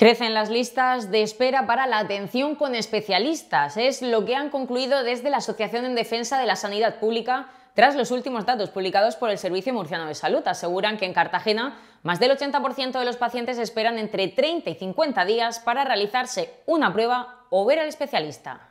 Crecen las listas de espera para la atención con especialistas. Es lo que han concluido desde la Asociación en Defensa de la Sanidad Pública tras los últimos datos publicados por el Servicio Murciano de Salud. Aseguran que en Cartagena más del 80% de los pacientes esperan entre 30 y 50 días para realizarse una prueba o ver al especialista.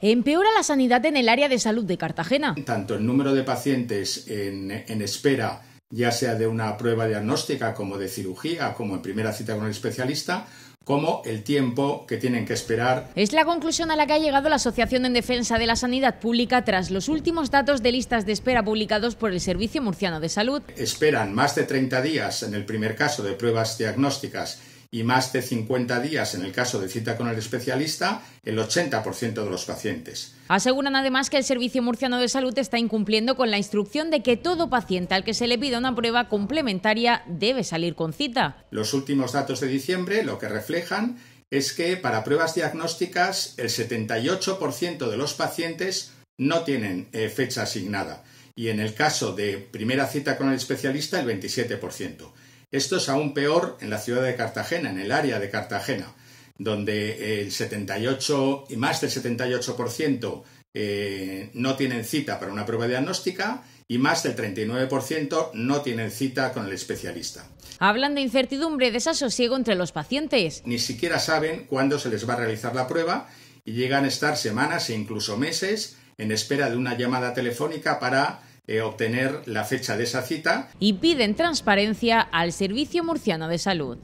Empeora la sanidad en el área de salud de Cartagena. Tanto el número de pacientes en, espera ya sea de una prueba diagnóstica como de cirugía, como en primera cita con el especialista, como el tiempo que tienen que esperar. Es la conclusión a la que ha llegado la Asociación en Defensa de la Sanidad Pública tras los últimos datos de listas de espera publicados por el Servicio Murciano de Salud. Esperan más de 30 días en el primer caso de pruebas diagnósticas y más de 50 días en el caso de cita con el especialista el 80% de los pacientes. Aseguran además que el Servicio Murciano de Salud está incumpliendo con la instrucción de que todo paciente al que se le pida una prueba complementaria debe salir con cita. Los últimos datos de diciembre lo que reflejan es que para pruebas diagnósticas el 78% de los pacientes no tienen eh, fecha asignada y en el caso de primera cita con el especialista el 27%. Esto es aún peor en la ciudad de Cartagena, en el área de Cartagena, donde el 78 y más del 78% eh, no tienen cita para una prueba diagnóstica y más del 39% no tienen cita con el especialista. Hablan de incertidumbre y desasosiego entre los pacientes. Ni siquiera saben cuándo se les va a realizar la prueba y llegan a estar semanas e incluso meses en espera de una llamada telefónica para eh, obtener la fecha de esa cita. Y piden transparencia al Servicio Murciano de Salud.